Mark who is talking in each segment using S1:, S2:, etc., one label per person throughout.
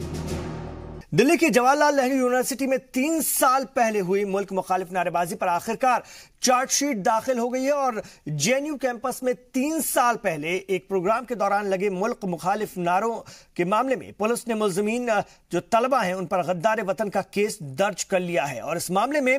S1: Bye. Delhi की Jawaharlal Nehru university में तीन साल पहले हुई मुल्क मुखालिफ नारेबाजी पर आखिरकार चार्जशीट दाखिल हो गई है और जेएनयू कैंपस में तीन साल पहले एक प्रोग्राम के दौरान लगे मुल्क मुखालिफ नारों के मामले में पुलिस ने मुलजमीन जो तलबा हैं उन पर गद्दार वतन का केस दर्ज कर लिया है और इस मामले में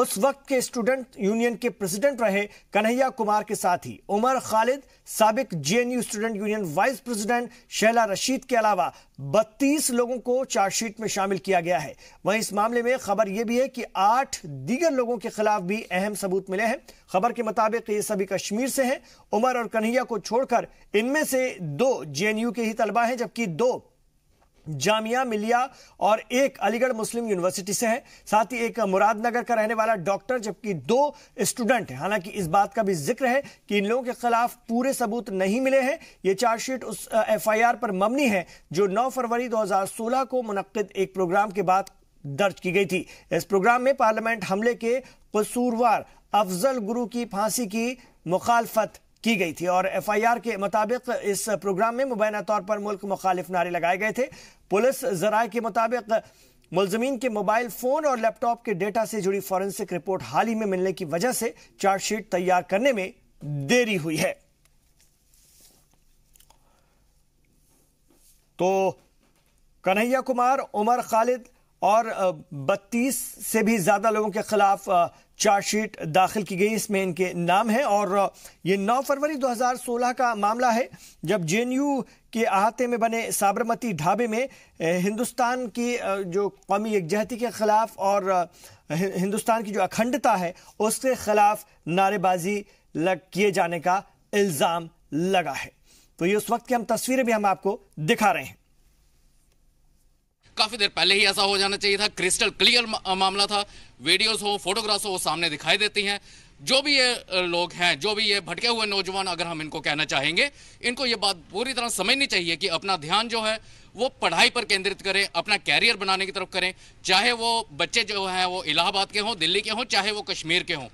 S1: उस वक्त के स्टूडेंट यूनियन के प्रेसिडेंट रहे कन्हैया कुमार के साथ ही उमर खालिद सबक JNU student union vice president Shehla Rashid के अलावा बत्तीस लोगों को चार्जशीट में में शामिल किया गया है वहीं इस मामले में खबर यह भी है कि आठ दीगर लोगों के खिलाफ भी अहम सबूत मिले हैं खबर के मुताबिक ये सभी कश्मीर से हैं उमर और कन्हैया को छोड़कर इनमें से दो जेएनयू के ही तलबा हैं जबकि दो जामिया मिलिया और एक अलीगढ़ मुस्लिम यूनिवर्सिटी से है साथ ही एक मुरादनगर का रहने वाला डॉक्टर जबकि दो स्टूडेंट हैं हालांकि इस बात का भी जिक्र है कि इन लोगों के खिलाफ पूरे सबूत नहीं मिले हैं ये चार्जशीट उस एफआईआर पर मबनी है जो 9 फरवरी 2016 को मुनद एक प्रोग्राम के बाद दर्ज की गई थी इस प्रोग्राम में पार्लियामेंट हमले के कसूरवार अफजल गुरु की फांसी की मुखालफत की गई थी और एफआईआर के मुताबिक इस प्रोग्राम में मुबैना तौर पर मुल्क मुखालिफ नारे लगाए गए थे पुलिस जराए के मुताबिक मुलजमीन के मोबाइल फोन और लैपटॉप के डेटा से जुड़ी फॉरेंसिक रिपोर्ट हाल ही में मिलने की वजह से चार्जशीट तैयार करने में देरी हुई है तो कन्हैया कुमार उमर खालिद और बत्तीस से भी ज़्यादा लोगों के खिलाफ चार्जशीट दाखिल की गई इसमें इनके नाम है और ये 9 फरवरी 2016 का मामला है जब जे के अहाते में बने साबरमती ढाबे में हिंदुस्तान की जो कौमी यकजहती के खिलाफ और हिंदुस्तान की जो अखंडता है उसके खिलाफ नारेबाजी लग किए जाने का इल्ज़ाम लगा है तो ये उस वक्त की हम तस्वीरें भी हम आपको दिखा रहे हैं काफ़ी देर पहले ही ऐसा हो जाना चाहिए था क्रिस्टल क्लियर मामला था वीडियोस हो फोटोग्राफ्स हो वो सामने दिखाई देती हैं जो भी ये लोग हैं जो भी ये भटके हुए नौजवान अगर हम इनको कहना चाहेंगे इनको ये बात पूरी तरह समझनी चाहिए कि अपना ध्यान जो है वो पढ़ाई पर केंद्रित करें अपना कैरियर बनाने की तरफ करें चाहे वो बच्चे जो हैं वो इलाहाबाद के हों दिल्ली के हों चाहे वो कश्मीर के हों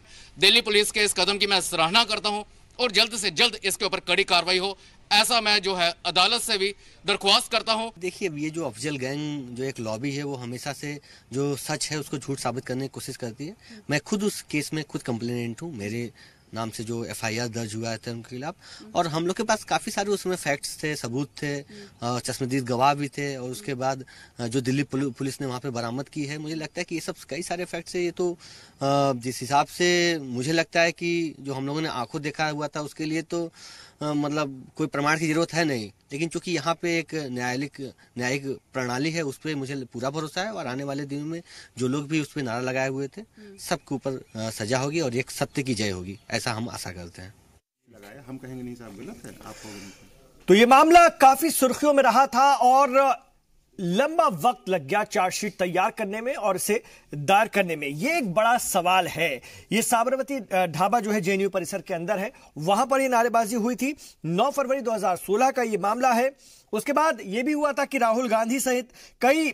S1: दिल्ली पुलिस के इस कदम की मैं सराहना करता हूँ और जल्द से जल्द इसके ऊपर कड़ी कार्रवाई हो ऐसा मैं जो है अदालत से भी दरख्वास्त करता हूँ देखिए ये जो अफजल गैंग जो एक लॉबी है वो हमेशा से जो सच है उसको झूठ साबित करने की कोशिश करती है मैं खुद उस केस में खुद कंप्लेनेंट हूँ मेरे नाम से जो आर दर्ज हुआ था तो उनके खिलाफ और हम लोग के पास काफ़ी सारे उसमें फैक्ट्स थे सबूत थे चश्मदीद गवाह भी थे और उसके बाद जो दिल्ली पुलिस ने वहाँ पे बरामद की है मुझे लगता है कि ये सब कई सारे फैक्ट्स है ये तो जिस हिसाब से मुझे लगता है कि जो हम लोगों ने आंखों देखा हुआ था उसके लिए तो मतलब कोई प्रमाण की जरूरत है नहीं लेकिन चूंकि यहाँ पे एक न्यायालिक न्यायिक प्रणाली है उस पर मुझे पूरा भरोसा है और आने वाले दिनों में जो लोग भी उस पर नारा लगाए हुए थे हम्म। सबके ऊपर सजा होगी और एक सत्य की जय होगी ऐसा हम आशा करते हैं
S2: हम कहेंगे नहीं साहब गलत है आपको
S1: तो ये मामला काफी सुर्खियों में रहा था और लंबा वक्त लग गया चार्जशीट तैयार करने में और इसे दायर करने में ये एक बड़ा सवाल है ये साबरमती ढाबा जो है जेएनयू परिसर के अंदर है वहां पर ये नारेबाजी हुई थी 9 फरवरी 2016 का ये मामला है उसके बाद ये भी हुआ था कि राहुल गांधी सहित कई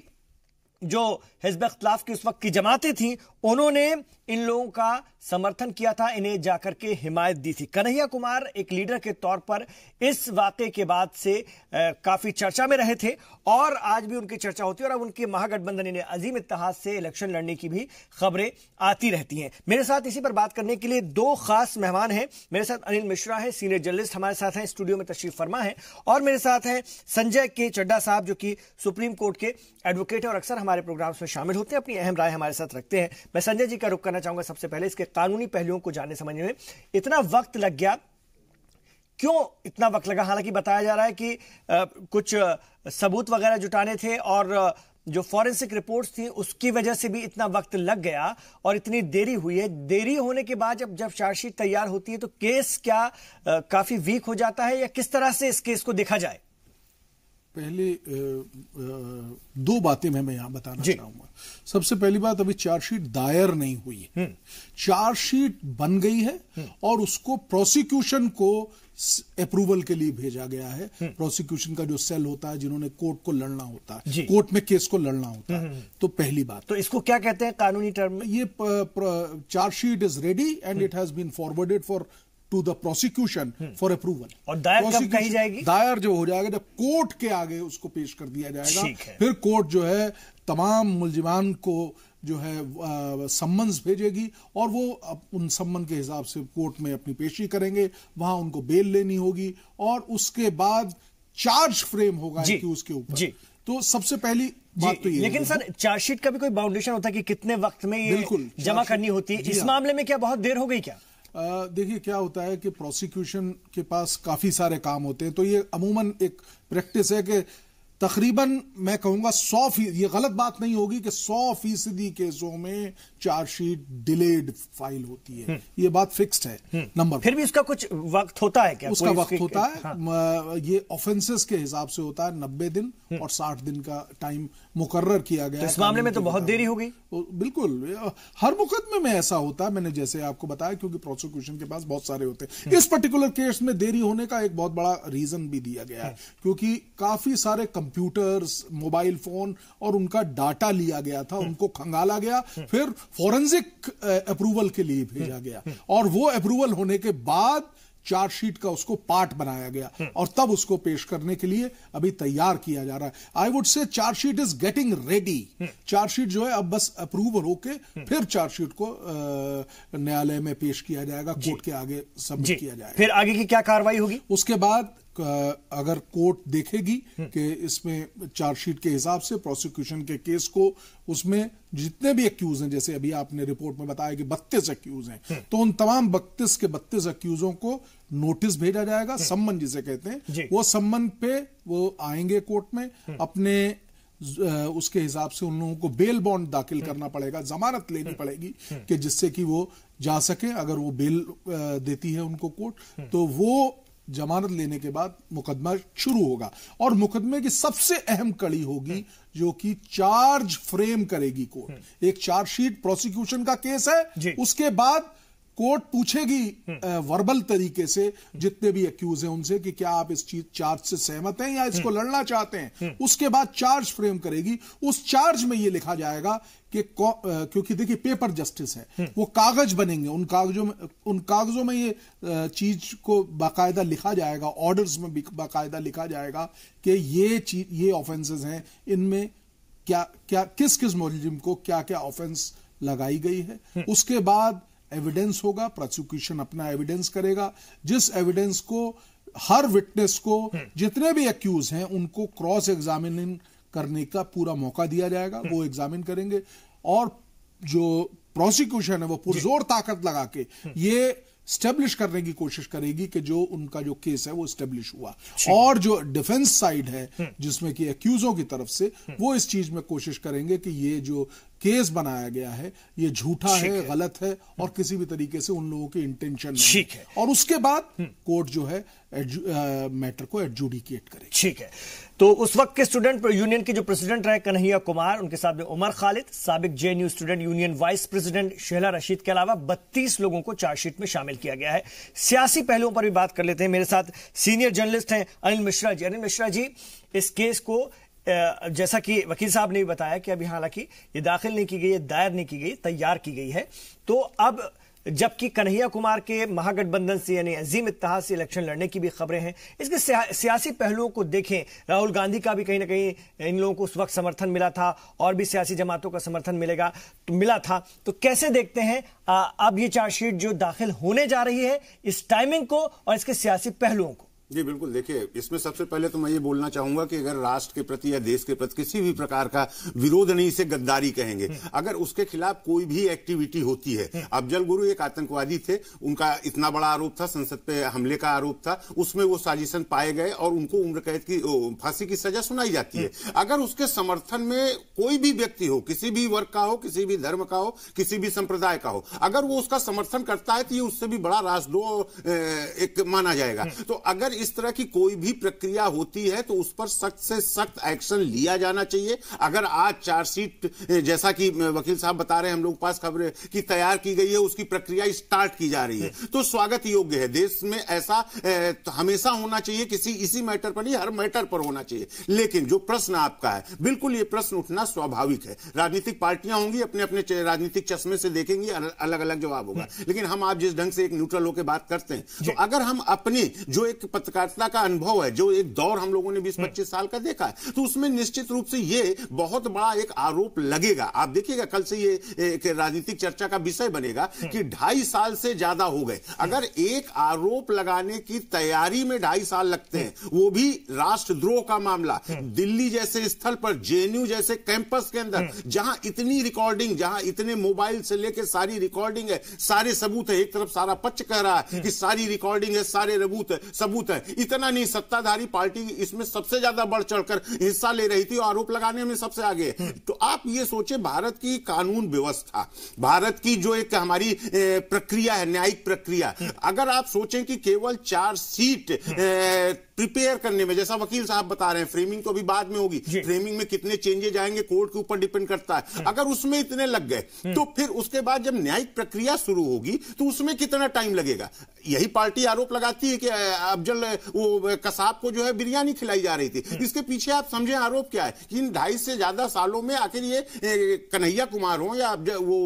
S1: जो हिजब अख्तलाफ की उस वक्त की जमातें थी उन्होंने इन लोगों का समर्थन किया था इन्हें जाकर के हिमायत दी थी कन्हैया कुमार एक लीडर के तौर पर इस वाक्य के बाद से आ, काफी चर्चा में रहे थे और आज भी उनकी चर्चा होती है और अब उनके महागठबंधन इन्हें अजीम इतिहास से इलेक्शन लड़ने की भी खबरें आती रहती हैं मेरे साथ इसी पर बात करने के लिए दो खास मेहमान हैं मेरे साथ अनिल मिश्रा है सीनियर जर्नलिस्ट हमारे साथ हैं स्टूडियो में तशरीफ फर्मा है और मेरे साथ हैं संजय के चड्डा साहब जो कि सुप्रीम कोर्ट के एडवोकेट और अक्सर हमारे प्रोग्राम्स में शामिल होते हैं अपनी अहम राय हमारे साथ रखते हैं मैं संजय जी का रुख करना कहना चाहूंगा सबसे पहले इसके कानूनी पहलुओं को जानने समझने में इतना वक्त लग गया क्यों इतना वक्त लगा हालांकि बताया जा रहा है कि आ, कुछ आ, सबूत वगैरह जुटाने थे और जो फॉरेंसिक रिपोर्ट्स थी उसकी वजह से भी इतना वक्त लग गया और इतनी देरी हुई है देरी होने के बाद जब जब चार्जशीट तैयार होती है तो केस क्या आ, काफी वीक हो जाता है या किस तरह से इस केस को देखा जाए
S3: पहले दो बातें मैं यहां बताना चाहूंगा सबसे पहली बात अभी चार्जशीट दायर नहीं हुई है हम्म। चार्जशीट बन गई है हम्म। और उसको प्रोसिक्यूशन को अप्रूवल के लिए भेजा गया है हम्म। प्रोसिक्यूशन का जो सेल होता है जिन्होंने कोर्ट को लड़ना होता है कोर्ट में केस को लड़ना होता है तो पहली बात तो इसको क्या कहते हैं कानूनी टर्म में ये chargesheet is ready and it has been forwarded for to the prosecution for approval और दायर कब कही जाएगी दायर जो हो जाएगा जब कोर्ट के आगे उसको पेश कर दिया जाएगा फिर कोर्ट जो है तमाम मुलजिमान को जो है सम्मन्स भेजेगी और वो उन सम्मन के हिसाब से कोर्ट में अपनी पेशी करेंगे वहां उनको बेल लेनी होगी और उसके बाद चार्ज फ्रेम होगा कि
S1: उसके ऊपर तो सबसे पहली बात तो ये लेकिन सर चार्जशीट का भी कोई बाउंडेशन होता है कि कितने वक्त में ये जमा करनी होती है इस मामले में क्या बहुत देर हो गई क्या देखिए क्या होता है
S3: कि प्रोसिक्यूशन के पास काफ़ी सारे काम होते हैं तो ये अमूमन एक प्रैक्टिस है कि तकरीबन मैं कहूंगा सौ फीसद ये गलत बात नहीं होगी कि सौ फीसदी केसों में चार्जशीट डिलेड फाइल होती है हम्म। ये बात फिक्स्ड है नंबर हम्म। फिर भी उसका
S1: कुछ वक्त होता है क्या उसका वक्त होता है
S3: हाँ। ये ऑफेंसेस के हिसाब से होता है नब्बे दिन हम्म। और साठ दिन का टाइम मुकर्र किया गया तो इस मामले में तो बहुत
S1: देरी हो गई बिल्कुल
S3: हर मुकदमे में ऐसा होता है मैंने जैसे आपको बताया क्योंकि प्रोसिक्यूशन के पास बहुत सारे होते हैं इस पर्टिकुलर केस में देरी होने का एक बहुत बड़ा रीजन भी दिया गया है हाँ। क्योंकि काफी सारे कंप्यूटर्स मोबाइल फोन और उनका डाटा लिया गया था हाँ। उनको खंगाला गया हाँ। फिर फॉरेंसिक अप्रूवल के लिए भेजा गया और वो अप्रूवल होने के बाद चार्जशीट का उसको पार्ट बनाया गया हम्म। और तब उसको पेश करने के लिए अभी तैयार किया जा रहा है I would say chargesheet is getting ready chargesheet जो है अब बस अप्रूव होके हम्म। फिर चार्जशीट को न्यायालय में पेश किया जाएगा कोर्ट के आगे सबमिट किया जाएगा फिर आगे की क्या कार्रवाई होगी उसके बाद अगर कोर्ट देखेगी कि इसमें चार्जशीट के हिसाब से प्रोसिक्यूशन के केस को उसमें जितने भी एक्यूज हैं जैसे अभी आपने रिपोर्ट में बताया कि बत्तीस एक्यूज हैं हम्म। तो उन तमाम बत्तीस के बत्तीस एक्यूजों को नोटिस भेजा जाएगा हम्म। सम्मन जिसे कहते हैं वो सम्मन पे वो आएंगे कोर्ट में हम्म। अपने उसके हिसाब से उन लोगों को बेल बॉन्ड दाखिल करना पड़ेगा जमानत लेनी पड़ेगी कि जिससे कि वो जा सके अगर वो बेल देती है उनको कोर्ट तो वो जमानत लेने के बाद मुकदमा शुरू होगा और मुकदमे की सबसे अहम कड़ी होगी जो कि चार्ज फ्रेम करेगी कोर्ट हम्म। एक चार्जशीट प्रोसिक्यूशन का केस है उसके बाद कोर्ट पूछेगी वर्बल हम्म। तरीके से जितने भी एक्यूज हैं उनसे कि क्या आप इस चीज चार्ज से सहमत हैं या इसको हम्म। लड़ना चाहते हैं हम्म। उसके बाद चार्ज फ्रेम करेगी उस चार्ज में ये लिखा जाएगा कि क्योंकि देखिए पेपर जस्टिस है वो कागज बनेंगे उन कागजों में उन कागजों में ये चीज को बाकायदा लिखा जाएगा ऑर्डर्स में भी बाकायदा लिखा जाएगा कि ये चीज ये ऑफेंसेस हैं इनमें क्या क्या किस किस मुलिम को क्या क्या ऑफेंस लगाई गई है उसके बाद एविडेंस होगा प्रोसिक्यूशन अपना एविडेंस करेगा जिस एविडेंस को हर विटनेस को हम्म। जितने भी अक्यूज हैं उनको क्रॉस एग्जामिन करने का पूरा मौका दिया जाएगा हम्म। वो एग्जामिन करेंगे और जो प्रोसिक्यूशन है वो पुरजोर ताकत लगा के हम्म। ये स्टेब्लिश करने की कोशिश करेगी कि जो उनका जो केस है वो स्टेब्लिश हुआ और जो डिफेंस साइड है जिसमें कि अक्यूजों की तरफ से वो इस चीज में कोशिश करेंगे कि ये जो केस बनाया गया है ये झूठा है, है गलत है और किसी भी तरीके से उन लोगों के इंटेंशन ठीक है और उसके
S1: बाद कोर्ट हम्म। जो है मैटर uh, को एडजुडिकेट करेगी ठीक है तो उस वक्त के स्टूडेंट यूनियन के जो प्रेसिडेंट रहे कन्हैया कुमार उनके साथ में उमर खालिद सबक J student union vice president Shehla Rashid के अलावा 32 लोगों को चार्जशीट में शामिल किया गया है सियासी पहलुओं पर भी बात कर लेते हैं मेरे साथ सीनियर जर्नलिस्ट हैं अनिल मिश्रा जी अनिल मिश्रा जी इस केस को जैसा कि वकील साहब ने बताया कि अभी हालांकि ये दाखिल नहीं की गई है दायर नहीं की गई तैयार की गई है तो अब जबकि कन्हैया कुमार के महागठबंधन से यानी अजीम इतिहास से इलेक्शन लड़ने की भी खबरें हैं इसके सियासी पहलुओं को देखें राहुल गांधी का भी कहीं ना कहीं इन लोगों को उस वक्त समर्थन मिला था और भी सियासी जमातों का समर्थन मिलेगा तो मिला था तो कैसे देखते हैं आ, अब ये चार्जशीट जो दाखिल होने जा रही है इस टाइमिंग को और इसके सियासी पहलुओं को
S2: जी बिल्कुल देखिए इसमें सबसे पहले तो मैं ये बोलना चाहूंगा कि अगर राष्ट्र के प्रति या देश के प्रति किसी भी प्रकार का विरोध नहीं इसे गद्दारी कहेंगे हम्म। अगर उसके खिलाफ कोई भी एक्टिविटी होती है हम्म। अफजल गुरु एक आतंकवादी थे उनका इतना बड़ा आरोप था संसद पे हमले का आरोप था उसमें वो साजिशन पाए गए और उनको उम्र कैद की फांसी की सजा सुनाई जाती है हम्म। अगर उसके समर्थन में कोई भी व्यक्ति हो किसी भी वर्ग का हो किसी भी धर्म का हो किसी भी संप्रदाय का हो अगर वो उसका समर्थन करता है तो ये उससे भी बड़ा राजद्रोह एक माना जाएगा तो अगर इस तरह की कोई भी प्रक्रिया होती है तो उस पर सख्त से सख्त एक्शन लिया जाना चाहिए अगर आज चार्जशीट जैसा कि वकील साहब बता रहे हैं हम लोग पास खबर की तैयार की गई है उसकी प्रक्रिया स्टार्ट की जा रही है हम्म। तो स्वागत योग्य है देश में ऐसा तो हमेशा होना चाहिए किसी इसी मैटर पर नहीं हर मैटर पर होना चाहिए लेकिन जो प्रश्न आपका है बिल्कुल ये प्रश्न उठना स्वाभाविक है राजनीतिक पार्टियां होंगी अपने अपने राजनीतिक चश्मे से देखेंगी अलग अलग जवाब होगा हम्म। लेकिन हम आप जिस ढंग से एक न्यूट्रल होकर बात करते हैं तो अगर हम अपने जो एक पत्र पत्रकारिता का अनुभव है जो एक दौर हम लोगों ने बीस हम्म। पच्चीस साल का देखा है तो उसमें निश्चित रूप से ये बहुत बड़ा एक आरोप लगेगा आप देखिएगा कल से ये एक राजनीतिक चर्चा का विषय बनेगा हम्म। कि ढाई साल से ज्यादा हो गए हम्म। अगर एक आरोप लगाने की तैयारी में ढाई साल लगते हैं वो भी राष्ट्रद्रोह का मामला दिल्ली जैसे स्थल पर जेएनयू जैसे कैंपस के अंदर जहां इतनी रिकॉर्डिंग जहां इतने मोबाइल से लेकर सारी रिकॉर्डिंग है सारे सबूत है एक तरफ सारा पक्ष कह रहा है कि सारी रिकॉर्डिंग है सारे सबूत है सबूत है इतना नहीं सत्ताधारी पार्टी इसमें सबसे ज्यादा बढ़ चढ़कर हिस्सा ले रही थी आरोप लगाने में सबसे आगे तो आप ये सोचे भारत की कानून व्यवस्था भारत की जो एक हमारी प्रक्रिया है न्यायिक प्रक्रिया अगर आप सोचें कि केवल चार सीट प्रिपेयर करने में जैसा वकील साहब बता रहे हैं फ्रेमिंग तो अभी बाद में होगी फ्रेमिंग में कितने चेंजेज आएंगे कोर्ट के ऊपर डिपेंड करता है हम्म। अगर उसमें इतने लग गए हम्म। तो फिर उसके बाद जब न्यायिक प्रक्रिया शुरू होगी तो उसमें कितना टाइम लगेगा यही पार्टी आरोप लगाती है कि अफजल वो कसाब को जो है बिरयानी खिलाई जा रही थी हम्म। इसके पीछे आप समझे आरोप क्या है कि इन ढाई से ज्यादा सालों में आखिर ये कन्हैया कुमार हो या वो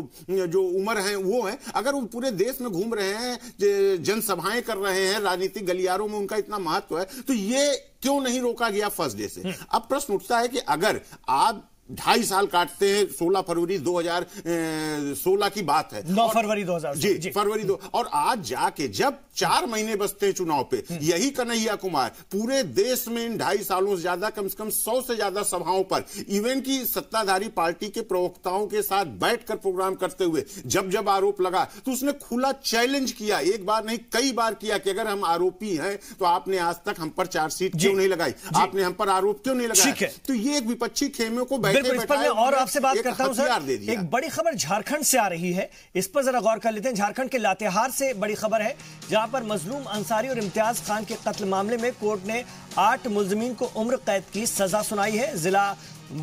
S2: जो उम्र है वो है अगर वो पूरे देश में घूम रहे हैं जनसभाएं कर रहे हैं राजनीतिक गलियारों में उनका इतना महत्व है तो ये क्यों नहीं रोका गया फर्स्ट डे से हम्म। अब प्रश्न उठता है कि अगर आप ढाई साल काटते हैं 16 फरवरी 2016 की बात है 9 फरवरी 2000 जी, जी फरवरी दो और आज जाके जब चार महीने बचते हैं चुनाव पे हम्म। यही कन्हैया कुमार पूरे देश में इन ढाई सालों से ज्यादा कम से कम सौ से ज्यादा सभाओं पर इवन की सत्ताधारी पार्टी के प्रवक्ताओं के साथ बैठकर प्रोग्राम करते हुए जब जब आरोप लगा तो उसने खुला चैलेंज किया एक बार नहीं कई बार किया कि अगर हम आरोपी हैं तो आपने आज तक हम पर चार्जशीट क्यों नहीं लगाई आपने हम पर आरोप क्यों नहीं लगाया
S1: तो ये एक विपक्षी खेमे को बैठ बिल्कुल इस पर मैं और आपसे बात करता हूँ सर एक बड़ी खबर झारखंड से आ रही है इस पर जरा गौर कर लेते हैं झारखंड के लातेहार से बड़ी खबर है जहां पर मजलूम अंसारी और इम्तियाज खान के कत्ल मामले में कोर्ट ने आठ मुलजमीन को उम्र कैद की सजा सुनाई है जिला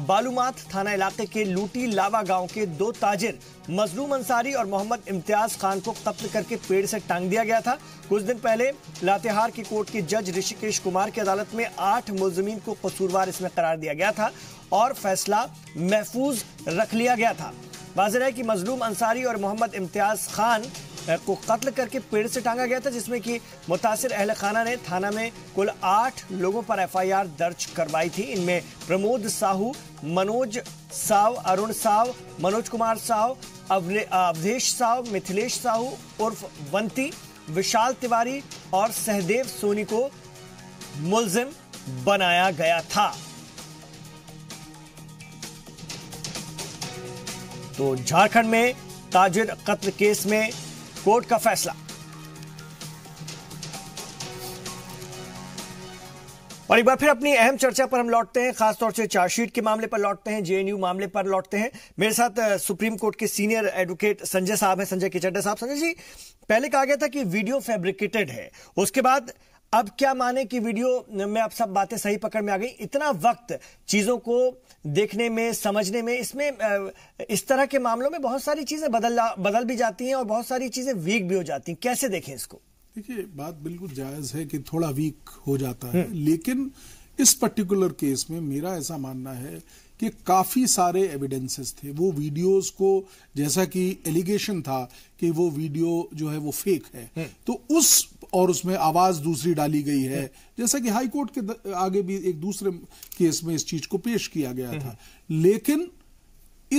S1: बालूमाथ थाना इलाके के लूटी लावा गांव के दो ताजिर मजलूम अंसारी और मोहम्मद इम्तियाज खान को कत्ल करके पेड़ से टांग दिया गया था कुछ दिन पहले लातेहार की कोर्ट के जज ऋषिकेश कुमार की अदालत में आठ मुलजमीन को कसूरवार इसमें करार दिया गया था और फैसला महफूज रख लिया गया था वाजह है कि मजलूम अंसारी और मोहम्मद इम्तियाज खान को कत्ल करके पेड़ से टांगा गया था जिसमें कि मुतासिर अहल खाना ने थाना में कुल आठ लोगों पर एफआईआर दर्ज करवाई थी इनमें प्रमोद साहू मनोज साव अरुण साव मनोज कुमार साव अवधेश साव मिथिलेश साहू उर्फ वंती विशाल तिवारी और सहदेव सोनी को मुलजिम बनाया गया था तो झारखंड में ताजिर कत्ल केस में कोर्ट का फैसला और एक बार फिर अपनी अहम चर्चा पर हम लौटते हैं खासतौर से चार्जशीट के मामले पर लौटते हैं जेएनयू मामले पर लौटते हैं मेरे साथ सुप्रीम कोर्ट के सीनियर एडवोकेट संजय साहब हैं संजय किचड्डा साहब संजय जी पहले कहा गया था कि वीडियो फैब्रिकेटेड है उसके बाद अब क्या माने कि वीडियो में अब सब बातें सही पकड़ में आ गई इतना वक्त चीज़ों को देखने में समझने में इसमें इस तरह के मामलों में बहुत सारी चीज़ें बदल बदल भी जाती हैं और बहुत सारी चीज़ें वीक भी हो जाती हैं कैसे देखें इसको
S3: देखिए बात बिल्कुल जायज़ है कि थोड़ा वीक हो जाता है हम्म। लेकिन इस पर्टिकुलर केस में मेरा ऐसा मानना है कि काफ़ी सारे एविडेंसेस थे वो वीडियोस को जैसा कि एलिगेशन था कि वो वीडियो जो है वो फेक है हम्म। तो उस और उसमें आवाज दूसरी डाली गई है हम्म। जैसा कि हाई कोर्ट के आगे भी एक दूसरे केस में इस चीज को पेश किया गया हम्म। था लेकिन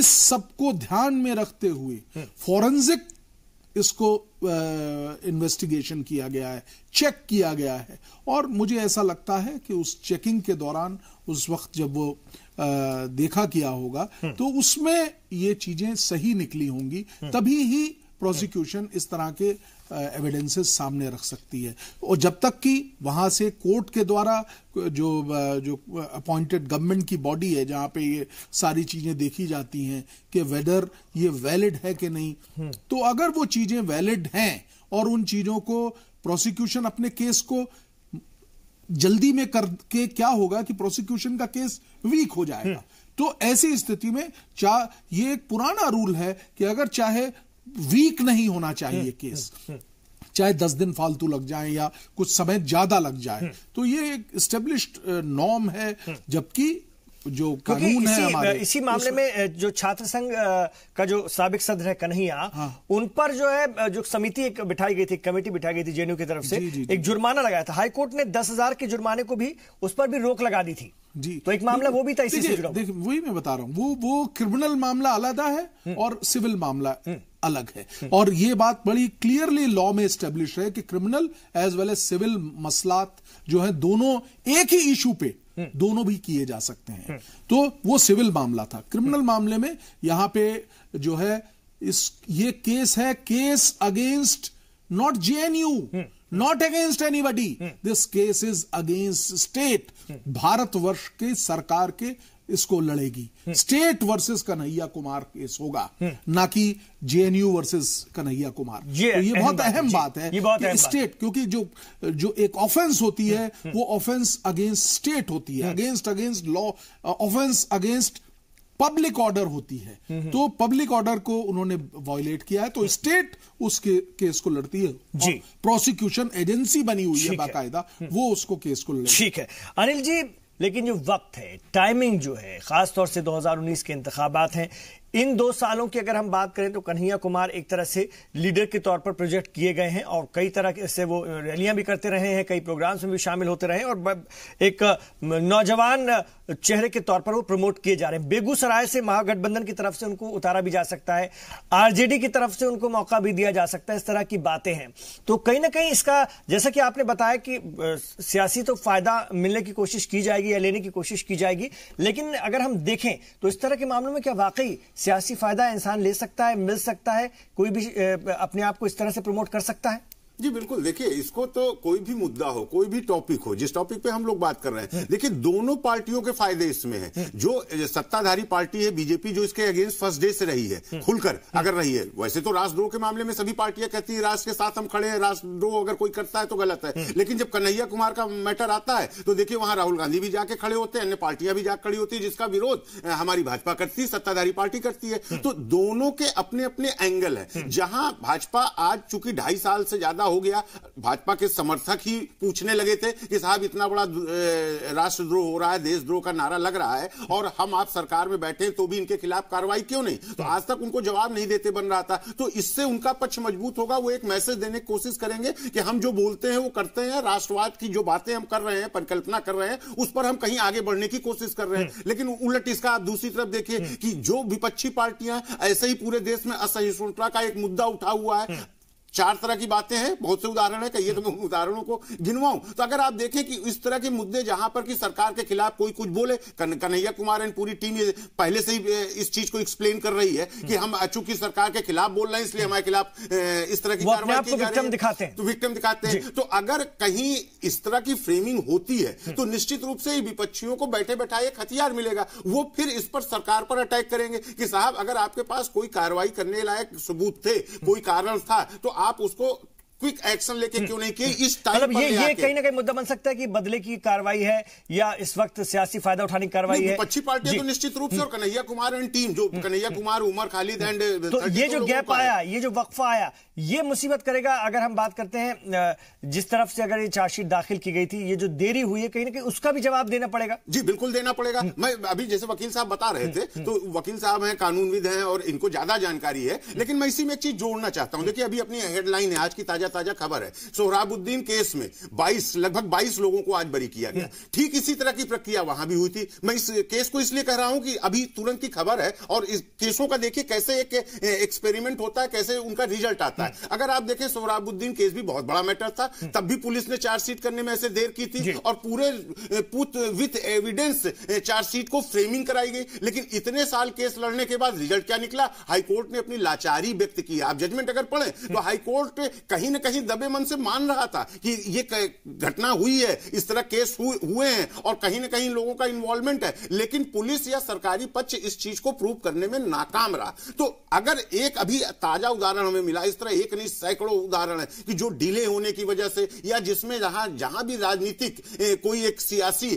S3: इस सब को ध्यान में रखते हुए फॉरेंसिक इसको इन्वेस्टिगेशन किया गया है चेक किया गया है और मुझे ऐसा लगता है कि उस चेकिंग के दौरान उस वक्त जब वो देखा किया होगा हम्म। तो उसमें ये चीजें सही निकली होंगी हम्म। तभी ही प्रोसिक्यूशन इस तरह के एविडेंसेस सामने रख सकती है और जब तक कि वहां से कोर्ट के द्वारा जो जो अपॉइंटेड गवर्नमेंट की बॉडी है जहां पे ये सारी चीजें देखी जाती हैं कि वेदर ये वैलिड है कि नहीं हम्म। तो अगर वो चीजें वैलिड हैं और उन चीजों को प्रोसिक्यूशन अपने केस को जल्दी में करके क्या होगा कि प्रोसिक्यूशन का केस वीक हो जाएगा हम्म। तो ऐसी स्थिति में चा ये एक पुराना रूल है कि अगर चाहे वीक नहीं होना चाहिए केस हम्म, हम्म, चाहे दस दिन फालतू लग जाए या कुछ समय ज्यादा लग जाए तो
S1: ये एक स्टेब्लिश्ड नॉर्म है जबकि जो कानून इसी, है हमारे इसी मामले में जो छात्र संघ का जो सबक सदर है कन्हैया हाँ। उन पर जो है जो समिति एक बिठाई गई थी कमेटी बिठाई गई थी जेएनयू की तरफ से जी, जी, एक जुर्माना लगाया था हाईकोर्ट ने दस हजार के जुर्माने को भी उस पर भी रोक लगा दी थी जी तो एक मामला वो भी था इसी
S3: से जुड़ा देखिए वही मैं बता रहा हूँ वो वो क्रिमिनल मामला अलग है हम्म। और सिविल मामला हम्म। अलग है हम्म। और ये बात बड़ी क्लियरली लॉ में स्टेब्लिश है कि criminal as well as civil मसलात जो है दोनों एक ही इशू पे दोनों भी किए जा सकते हैं हम्म। तो वो सिविल मामला था क्रिमिनल हम्म। मामले में यहां पे जो है इस ये केस है case against not JNU not against anybody this case is against state Bharatvarsh के सरकार के इसको लड़ेगी हम्म। State versus Kanhaiya Kumar case होगा हम्म। ना कि जेएनयू वर्सेस कन्हैया कुमार ये, तो ये बहुत अहम बात है कि स्टेट क्योंकि जो जो एक ऑफेंस होती है हम्म, वो ऑफेंस अगेंस्ट स्टेट होती है against against law offence against public order होती है तो पब्लिक ऑर्डर को उन्होंने वायोलेट किया है तो स्टेट उसके केस को लड़ती है जी प्रोसिक्यूशन एजेंसी
S1: बनी हुई है बाकायदा वो उसको केस को ठीक है अनिल जी लेकिन जो वक्त है टाइमिंग जो है ख़ास तौर से 2019 के इंतबात हैं इन दो सालों की अगर हम बात करें तो कन्हैया कुमार एक तरह से लीडर के तौर पर प्रोजेक्ट किए गए हैं और कई तरह से वो रैलियां भी करते रहे हैं कई प्रोग्राम्स में भी शामिल होते रहे हैं और एक नौजवान चेहरे के तौर पर वो प्रमोट किए जा रहे हैं बेगूसराय से महागठबंधन की तरफ से उनको उतारा भी जा सकता है आरजेडी की तरफ से उनको मौका भी दिया जा सकता है इस तरह की बातें हैं तो कहीं ना कहीं इसका जैसा कि आपने बताया कि सियासी तो फायदा मिलने की कोशिश की जाएगी या लेने की कोशिश की जाएगी लेकिन अगर हम देखें तो इस तरह के मामलों में क्या वाकई सियासी फायदा इंसान ले सकता है मिल सकता है कोई भी अपने आप को इस तरह से प्रमोट कर सकता है जी बिल्कुल देखिए इसको तो
S2: कोई भी मुद्दा हो कोई भी टॉपिक हो जिस टॉपिक पे हम लोग बात कर रहे हैं देखिए दोनों पार्टियों के फायदे इसमें हैं हम्म। जो सत्ताधारी पार्टी है बीजेपी जो इसके अगेंस्ट फर्स्ट डे से रही है हम्म। खुलकर हम्म। अगर रही है वैसे तो राष्ट्रद्रोह के मामले में सभी पार्टियां कहती है राष्ट्र के साथ हम खड़े हैं राष्ट्रद्रोह अगर कोई करता है तो गलत है लेकिन जब कन्हैया कुमार का मैटर आता है तो देखिये वहां राहुल गांधी भी जाके खड़े होते हैं अन्य पार्टियां भी जाकर खड़ी होती है जिसका विरोध हमारी भाजपा करती है सत्ताधारी पार्टी करती है तो दोनों के अपने अपने एंगल है जहां भाजपा आज चूंकि ढाई साल से ज्यादा हो गया भाजपा के समर्थक ही पूछने लगे थे कि साहब इतना बड़ा राष्ट्रद्रोह हो रहा है देशद्रोह का नारा लग रहा है और हम आप सरकार में बैठे तो भी इनके खिलाफ कार्रवाई क्यों नहीं तो आज तक उनको जवाब नहीं देते बन रहा था तो इससे उनका पक्ष मजबूत होगा वो एक मैसेज देने की कोशिश करेंगे कि हम जो बोलते हैं वो करते हैं राष्ट्रवाद की जो बातें हम कर रहे हैं परिकल्पना कर रहे हैं उस पर हम कहीं आगे बढ़ने की कोशिश कर रहे हैं हम्म। लेकिन उलट इसका आप दूसरी तरफ देखिए हम्म। कि जो विपक्षी पार्टियां ऐसे ही पूरे देश में असहिष्णुता का एक मुद्दा उठा हुआ है हम्म। चार तरह की बातें हैं बहुत से उदाहरण है कहिए तो मैं उदाहरणों को गिनवाऊं तो अगर आप देखें कि इस तरह के मुद्दे जहां पर कि सरकार के खिलाफ कोई कुछ बोले कन्हैया कुमार एंड पूरी टीम पहले से ही इस चीज को एक्सप्लेन कर रही है कि हम चूंकि सरकार के खिलाफ बोल रहे हैं इसलिए हमारे खिलाफ इस तरह की कार्रवाई की जा रही है दिखाते हैं तो विक्टिम दिखाते हैं तो अगर कहीं इस तरह की फ्रेमिंग होती है हम्म। तो निश्चित रूप से विपक्षियों को बैठे बैठा एक हथियार मिलेगा वो फिर इस पर सरकार पर अटैक करेंगे कि साहब अगर आपके पास कोई कार्रवाई करने लायक
S1: सबूत थे कोई कारण था तो आप उसको क्विक एक्शन लेके हम्म। क्यों नहीं किए इस टाइम मतलब ये ये कहीं ना कहीं मुद्दा बन सकता है कि बदले की कार्रवाई है या इस वक्त सियासी फायदा उठाने की कार्रवाई है विपक्षी पार्टी तो निश्चित रूप से और हम्म। कन्हैया कुमार एंड टीम जो हम्म। कन्हैया कुमार उमर खालिद एंड uh, तो ये तो जो गैप आया ये जो वक्फा आया ये मुसीबत करेगा अगर हम बात करते हैं जिस तरफ से अगर ये चार्जशीट दाखिल की गई थी ये जो देरी हुई है कहीं ना कहीं उसका भी जवाब देना पड़ेगा जी बिल्कुल देना पड़ेगा
S2: मैं अभी जैसे वकील साहब बता रहे थे तो वकील साहब हैं कानूनविद हैं और इनको ज्यादा जानकारी है लेकिन मैं इसी में एक चीज जोड़ना चाहता हूं देखिए अभी अपनी हेडलाइन है आज की ताजा ताजा खबर है सोहराबुद्दीन केस में 22 लगभग 22 लोगों को आज बरी किया गया हम्म। ठीक इसी तरह की प्रक्रिया वहां भी हुई थी मैं इस केस को इसलिए कह रहा हूं कि अभी तुरंत की खबर है और इस केसों का देखिए कैसे एक एक्सपेरिमेंट होता है कैसे उनका रिजल्ट आता है हम्म। अगर आप देखें सोहराबुद्दीन केस भी बहुत बड़ा मैटर था हम्म। तब भी पुलिस ने चार्जशीट करने में ऐसे देर की थी और पूरे पुत विथ एविडेंस चार्जशीट को फ्रेमिंग कराई गई लेकिन इतने साल केस लड़ने के बाद रिजल्ट क्या निकला हाईकोर्ट ने अपनी लाचारी व्यक्त की आप जजमेंट अगर पढ़े तो हाईकोर्ट कहीं कहीं दबे मन से मान रहा था कि ये घटना हुई है इस तरह केस हुए हैं और कहीं ना कहीं लोगों का इन्वॉल्वमेंट है लेकिन पुलिस या सरकारी पक्ष इस चीज को प्रूव करने में नाकाम रहा तो अगर एक अभी ताजा उदाहरण हमें मिला इस तरह एक नहीं सैकड़ों उदाहरण है कि जो डिले होने की वजह से या जिसमें जहां जहां भी राजनीतिक कोई एक सियासी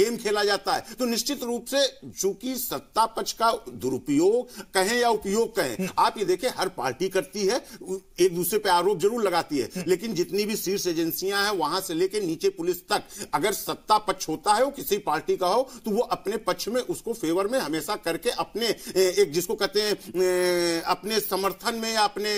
S2: गेम खेला जाता है तो निश्चित रूप से चूंकि सत्ता पक्ष का दुरुपयोग कहें या उपयोग कहें आप ये देखें हर पार्टी करती है एक दूसरे पे आरोप जरूर लगा आती है लेकिन जितनी भी शीर्ष एजेंसियां हैं वहां से लेकर नीचे पुलिस तक अगर सत्ता पक्ष होता है वो किसी पार्टी का हो तो वो अपने पक्ष में उसको फेवर में हमेशा करके अपने एक जिसको कहते हैं अपने समर्थन में या अपने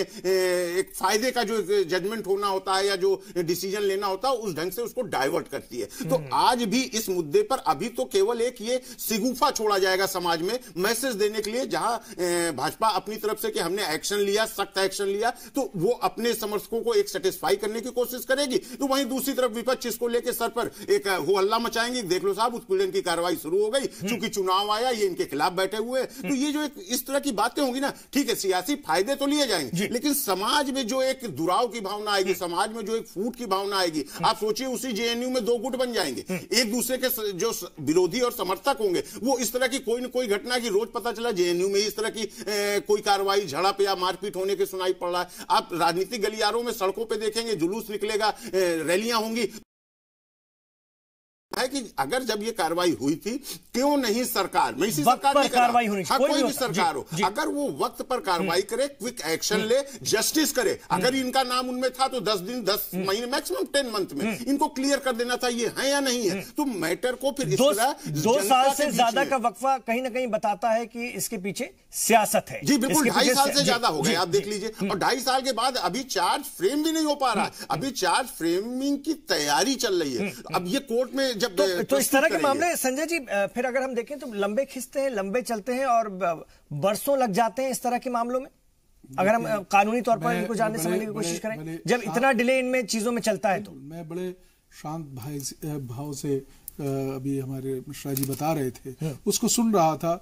S2: एक फायदे का जो जजमेंट होना होता है या जो डिसीजन लेना होता है उस ढंग से उसको डाइवर्ट करती है तो हम्म। आज भी इस मुद्दे पर अभी तो केवल एक ये सिगुफा छोड़ा जाएगा समाज में मैसेज देने के लिए जहां भाजपा अपनी तरफ से कि हमने एक्शन लिया सख्त एक्शन लिया तो वो अपने समर्थकों को एक सेटिस्फाई करने की कोशिश करेगी तो वहीं दूसरी तरफ विपक्ष इसको लेकर सर पर एक हो हल्ला मचाएंगे देख लो साहब उत्पीड़न की कार्रवाई शुरू हो गई हम्म। चूंकि चुनाव आया ये इनके खिलाफ बैठे हुए तो ये हम्म। जो एक इस तरह की बातें होंगी ना ठीक है सियासी फायदे तो लिए जाएंगे लेकिन समाज में जो एक दुराव की भावना आएगी हम्म। समाज में जो एक फूट की भावना आएगी आप सोचिए उसी जेएनयू में दो गुट बन जाएंगे एक दूसरे के जो विरोधी और समर्थक होंगे वो इस तरह की कोई ना कोई घटना की रोज पता चला जेएनयू में इस तरह की कोई कार्रवाई झड़प या मारपीट होने की सुनाई पड़ रहा है आप राजनीतिक गलियारों में सड़कों पर देखेंगे जुलूस निकलेगा रैलियां होंगी है कि अगर जब ये कार्रवाई हुई थी क्यों नहीं सरकार मैं इसी सरकार पर कार्रवाई होनी हाँ, कोई, कोई भी सरकार हो अगर वो वक्त पर कार्रवाई हम्म। करे क्विक एक्शन ले हम्म। जस्टिस करे हम्म। अगर इनका नाम उनमें था तो दस दिन दस महीने मैक्सिमम टेन मंथ में इनको क्लियर कर देना था ये है या नहीं है तो मैटर को फिर दो, साल से ज्यादा का वक्फा कहीं ना कहीं बताता है कि इसके पीछे
S1: सियासत है जी बिल्कुल ढाई साल से ज्यादा हो गए आप
S2: देख लीजिए और ढाई साल के बाद अभी चार्ज फ्रेम भी नहीं हो पा रहा अभी चार्ज फ्रेमिंग की तैयारी चल रही है अब ये कोर्ट में जब तो, तो इस तरह के मामले
S1: संजय जी फिर अगर हम देखें तो लंबे खिंचते हैं लंबे चलते हैं और बरसों लग जाते हैं इस तरह के मामलों में
S3: अगर हम कानूनी तौर पर इनको जानने समझने की कोशिश करें जब इतना
S1: डिले इनमें चीजों में चलता है तो
S3: मैं बड़े शांत भाई भाव से अभी हमारे मिश्रा जी बता रहे थे हम्म। उसको सुन रहा था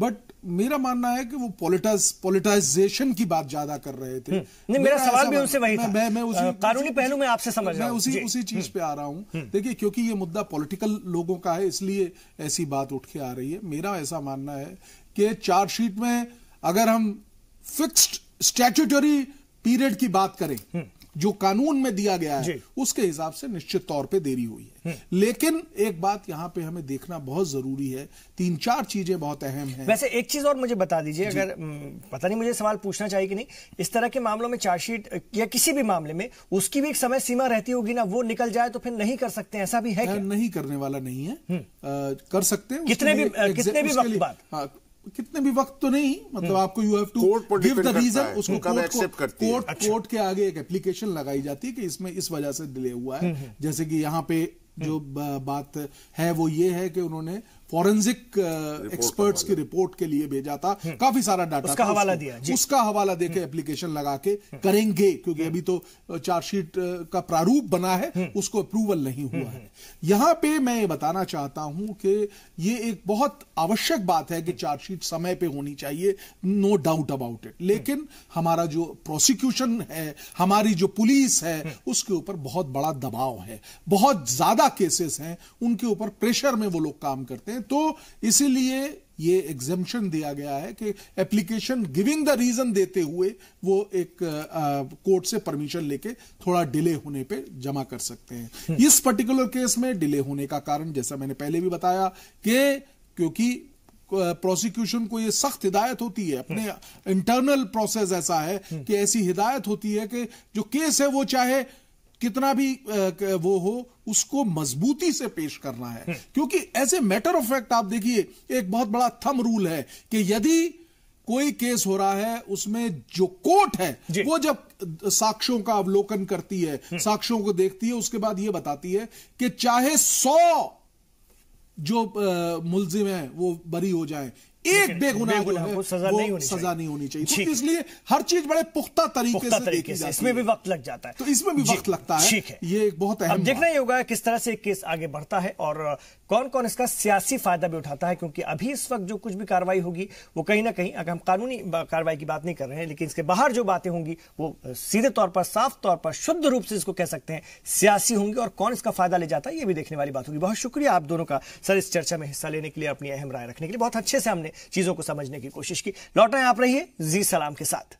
S3: बट मेरा मानना है कि वो पॉलिटाइज पॉलिटाइजेशन की बात ज्यादा कर रहे थे हम्म। नहीं मेरा सवाल भी उनसे वही था मैं, मैं उसी कानूनी पहलू में आपसे समझ मैं उसी उसी चीज पे आ रहा हूं हम्म। देखिए क्योंकि ये मुद्दा पॉलिटिकल लोगों का है इसलिए ऐसी बात उठ के आ रही है मेरा ऐसा मानना है कि चार्जशीट में अगर हम फिक्स्ड स्टैट्यूटरी पीरियड की बात करें हम्म। जो कानून में दिया गया है उसके हिसाब से निश्चित तौर पे देरी हुई है हम्म। लेकिन एक बात यहाँ पे हमें देखना बहुत जरूरी है तीन चार चीजें बहुत अहम हैं वैसे
S1: एक चीज और मुझे बता दीजिए अगर हम्म, पता नहीं मुझे सवाल पूछना चाहिए कि नहीं इस तरह के मामलों में चार्जशीट या किसी भी मामले में उसकी भी एक समय सीमा रहती होगी ना वो निकल जाए तो फिर नहीं कर सकते ऐसा भी है नहीं करने वाला नहीं है हम्म। कर सकते कितने भी कितने भी वक्त बाद
S3: हाँ, कितने भी वक्त तो नहीं मतलब हम्म। आपको you have to give the reason उसको कोर्ट कोर्ट अच्छा। कोर्ट के आगे एक एप्लीकेशन लगाई जाती है कि इसमें इस वजह से डिले हुआ है हम्म, हम्म। जैसे कि यहाँ पे जो बात है वो ये है कि उन्होंने फॉरेंसिक एक्सपर्ट्स की रिपोर्ट के लिए भेजा था हम्म। काफी सारा डाटा उसका हवाला दिया जी। उसका हवाला देके एप्लीकेशन हम्म। लगा के हम्म। करेंगे क्योंकि अभी तो चार्जशीट का प्रारूप बना है उसको अप्रूवल नहीं हुआ है यहां पे मैं ये बताना चाहता हूं कि ये एक बहुत आवश्यक बात है कि चार्जशीट समय पे होनी चाहिए नो डाउट अबाउट इट लेकिन हमारा जो प्रोसिक्यूशन है हमारी जो पुलिस है उसके ऊपर बहुत बड़ा दबाव है बहुत ज्यादा केसेस हैं उनके ऊपर प्रेशर में वो लोग काम करते हैं हैं तो इसीलिए ये एग्जामेशन दिया गया है कि एप्लीकेशन गिविंग द रीजन देते हुए वो एक कोर्ट से परमिशन लेके थोड़ा डिले होने पे जमा कर सकते हैं हम्म। इस पर्टिकुलर केस में डिले होने का कारण जैसा मैंने पहले भी बताया कि क्योंकि प्रोसिक्यूशन को ये सख्त हिदायत होती है अपने इंटरनल हम्म। प्रोसेस ऐसा है हम्म। कि ऐसी हिदायत होती है कि जो केस है वो चाहे कितना भी वो हो उसको मजबूती से पेश करना है हम्म। क्योंकि as a matter of fact आप देखिए एक बहुत बड़ा थम रूल है कि यदि कोई केस हो रहा है उसमें जो कोर्ट है वो जब साक्ष्यों का अवलोकन करती है हम्म। साक्ष्यों को देखती है उसके बाद ये बताती है कि चाहे सौ जो मुलजिम है वो बरी हो जाए एक बेगुनाह जो है सजा नहीं होनी सजा नहीं होनी चाहिए तो इसलिए हर चीज बड़े
S1: पुख्ता तरीके से देखी जाती इसमें भी वक्त लग जाता है तो इसमें भी वक्त लगता है ये एक बहुत अहम देखना ही होगा किस तरह से केस आगे बढ़ता है और कौन कौन इसका सियासी फायदा भी उठाता है क्योंकि अभी इस वक्त जो कुछ भी कार्रवाई होगी वो कहीं ना कहीं अगर हम कानूनी कार्रवाई की बात नहीं कर रहे हैं लेकिन इसके बाहर जो बातें होंगी वो सीधे तौर पर साफ तौर पर शुद्ध रूप से इसको कह सकते हैं सियासी होंगी और कौन इसका फायदा ले जाता है ये भी देखने वाली बात होगी बहुत शुक्रिया आप दोनों का सर इस चर्चा में हिस्सा लेने के लिए अपनी अहम राय रखने के लिए बहुत अच्छे से हमने चीजों को समझने की कोशिश की लौट रहे हैं आप रहिए जी सलाम के साथ